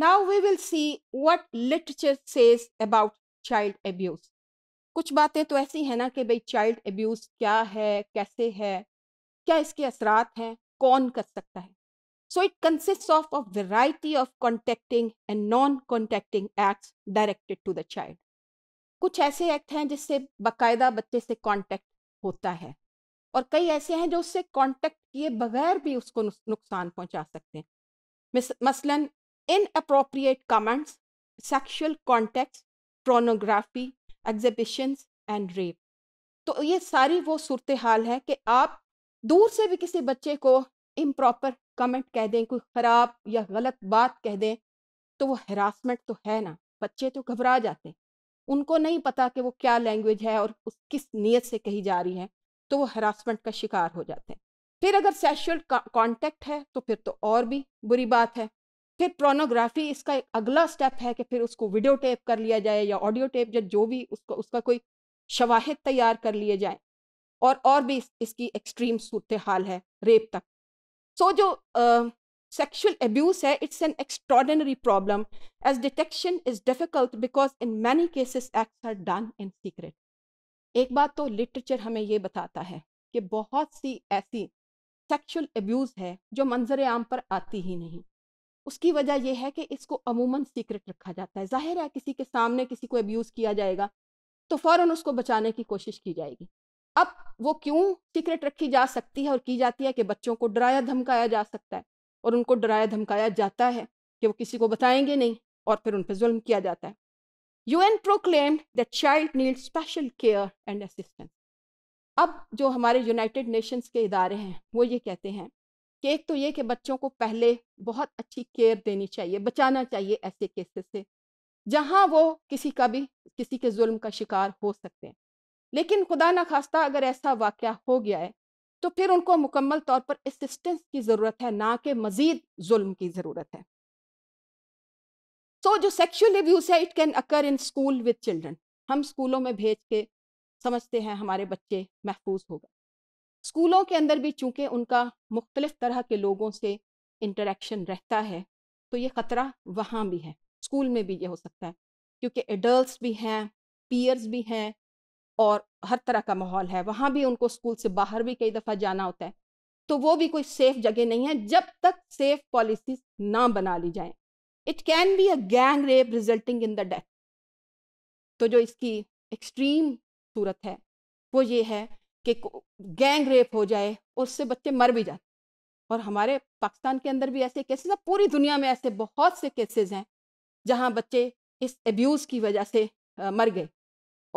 Now we will see what literature says about child abuse. कुछ बातें तो ऐसी हैं ना कि भाई चाइल्ड एब्यूज़ क्या है कैसे है क्या इसके असरात हैं कौन कर सकता है so it consist of a variety of contacting and non contacting acts directed to the child कुछ ऐसे एक्ट हैं जिससे बाकायदा बच्चे से कॉन्टेक्ट होता है और कई ऐसे हैं जो उससे कॉन्टेक्ट किए बगैर भी उसको नुकसान पहुंचा सकते हैं मसलन inappropriate comments, sexual context, pornography, exhibitions and rape तो ये सारी वो सूरत हाल है कि आप दूर से भी किसी बच्चे को इम्प्रॉपर कमेंट कह दें कोई ख़राब या गलत बात कह दें तो वो हरासमेंट तो है ना बच्चे तो घबरा जाते हैं उनको नहीं पता कि वो क्या लैंग्वेज है और उस किस नीयत से कही जा रही है तो वो हरासमेंट का शिकार हो जाते हैं फिर अगर सेक्शुअल कॉन्टेक्ट है तो फिर तो और भी बुरी बात है फिर प्रोनोग्राफी इसका एक अगला स्टेप है कि फिर उसको वीडियो टेप कर लिया जाए या ऑडियो टेप या जो भी उसको उसका कोई शवाहद तैयार कर लिए जाए और और भी इस, इसकी एक्सट्रीम सूरत हाल है रेप तक सो so, जो सेक्शुअल एब्यूज़ है it's an extraordinary problem as detection is difficult because in many cases acts are done in secret एक बात तो लिटरेचर हमें ये बताता है कि बहुत सी ऐसी सेक्शुअल एब्यूज़ है जो मंजर आम पर आती ही नहीं उसकी वजह यह है कि इसको अमूमन सीक्रेट रखा जाता है जाहिर है किसी के सामने किसी को अब्यूज़ किया जाएगा तो फ़ौर उसको बचाने की कोशिश की जाएगी अब वो क्यों सीक्रेट रखी जा सकती है और की जाती है कि बच्चों को डराया धमकाया जा सकता है और उनको डराया धमकाया जाता है कि वो किसी को बताएंगे नहीं और फिर उन पर जुल्म किया जाता है U N pro that child need special care and assistance अब जो हमारे यूनाइटेड नेशंस के इदारे हैं वो ये कहते हैं कि एक तो ये कि बच्चों को पहले बहुत अच्छी केयर देनी चाहिए बचाना चाहिए ऐसे केसेस से जहाँ वो किसी का भी किसी के जुल्म का शिकार हो सकते हैं लेकिन खुदा न खास्ता अगर ऐसा वाक़ हो गया है तो फिर उनको मुकम्मल तौर पर असिस्टेंस की ज़रूरत है ना कि मज़ीद जुल्म की ज़रूरत है सो so, जो सेक्शुअल एब्यूज़ है it can occur in school with children हम स्कूलों में भेज के समझते हैं हमारे बच्चे महफूज हो गए स्कूलों के अंदर भी चूँकि उनका मुख्तलिफ तरह के लोगों से इंटरेक्शन रहता है तो ये ख़तरा वहाँ भी है स्कूल में भी ये हो सकता है क्योंकि एडल्ट भी हैं पीयर्स भी हैं और हर तरह का माहौल है वहाँ भी उनको स्कूल से बाहर भी कई दफ़ा जाना होता है तो वो भी कोई सेफ जगह नहीं है जब तक सेफ पॉलिसी ना बना ली जाए it can be a gang rape resulting in the death तो जो इसकी एक्सट्रीम सूरत है वो ये है कि गैंग रेप हो जाए उससे बच्चे मर भी जाते और हमारे पाकिस्तान के अंदर भी ऐसे केसेस हैं पूरी दुनिया में ऐसे बहुत से केसेस हैं जहां बच्चे इस एब्यूज़ की वजह से आ, मर गए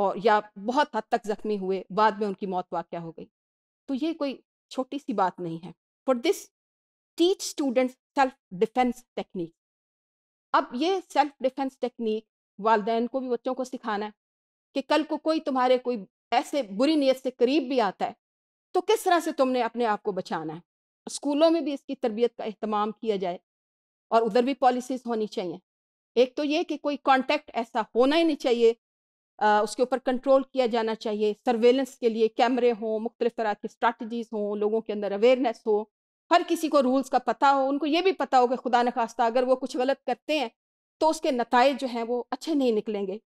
और या बहुत हद तक ज़ख्मी हुए बाद में उनकी मौत वाक़ हो गई तो ये कोई छोटी सी बात नहीं है for this teach students self defence technique अब ये सेल्फ डिफेंस टेक्निक वालदेन को भी बच्चों को सिखाना है कि कल को कोई तुम्हारे कोई ऐसे बुरी नीयत से करीब भी आता है तो किस तरह से तुमने अपने आप को बचाना है स्कूलों में भी इसकी तरबियत का अहतमाम किया जाए और उधर भी पॉलिसीज़ होनी चाहिए एक तो ये कि कोई कांटेक्ट ऐसा होना ही नहीं चाहिए आ, उसके ऊपर कंट्रोल किया जाना चाहिए सर्वेलेंस के लिए कैमरे हों मुख्तलिफ तरह की स्ट्रैटीज हों लोगों के अंदर अवेयरनेस हो हर किसी को रूल्स का पता हो उनको ये भी पता हो कि खुदा न खास्ता अगर वो कुछ गलत करते हैं तो उसके नतज जो हैं वो अच्छे नहीं निकलेंगे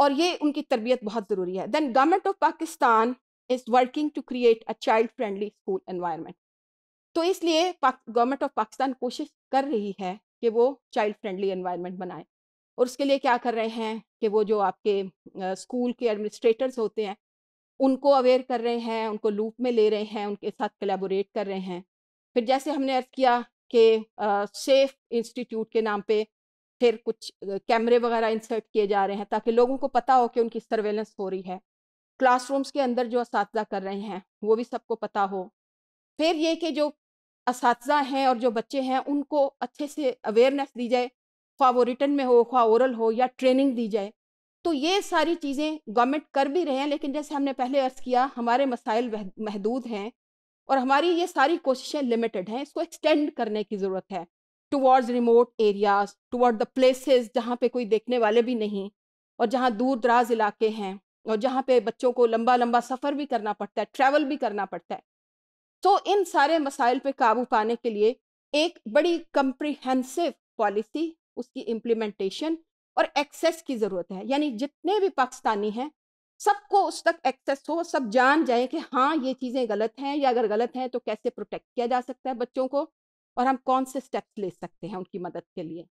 और ये उनकी तरबियत बहुत ज़रूरी है then government of Pakistan is working to create a child friendly school environment तो इसलिए गवर्नमेंट ऑफ पाकिस्तान कोशिश कर रही है कि वो चाइल्ड फ्रेंडली एनवायरनमेंट बनाए और उसके लिए क्या कर रहे हैं कि वो जो आपके स्कूल के एडमिनिस्ट्रेटर्स होते हैं उनको अवेयर कर रहे हैं उनको लूप में ले रहे हैं उनके साथ कलेबोरेट कर रहे हैं फिर जैसे हमने अर्ज़ किया कि सेफ इंस्टीट्यूट के नाम पे फिर कुछ कैमरे वगैरह इंसर्ट किए जा रहे हैं ताकि लोगों को पता हो कि उनकी सर्वेलेंस हो रही है क्लासरूम्स के अंदर जो इस कर रहे हैं वो भी सबको पता हो फिर ये कि जो इस हैं और जो बच्चे हैं उनको अच्छे से अवेयरनेस दी जाए ख्वा वो रिटर्न में हो ख्वा ओरल हो या ट्रेनिंग दी जाए तो ये सारी चीज़ें गवर्नमेंट कर भी रहे हैं लेकिन जैसे हमने पहले अर्ज़ किया हमारे मसाइल महदूद हैं और हमारी ये सारी कोशिशें लिमिटेड हैं इसको एक्सटेंड करने की ज़रूरत है towards remote areas toward the places जहाँ पे कोई देखने वाले भी नहीं और जहाँ दूर दराज इलाके हैं और जहाँ पे बच्चों को लंबा लंबा सफ़र भी करना पड़ता है ट्रैवल भी करना पड़ता है तो इन सारे मसाइल पे काबू पाने के लिए एक बड़ी कम्प्रिहेंसिव पॉलिसी उसकी इम्प्लीमेंटेशन और एक्सेस की ज़रूरत है यानी जितने भी पाकिस्तानी हैं सबको उस तक एक्सेस हो सब जान जाए कि हाँ ये चीज़ें गलत हैं या अगर गलत हैं तो कैसे प्रोटेक्ट किया जा सकता है बच्चों को और हम कौन से स्टेप्स ले सकते हैं उनकी मदद के लिए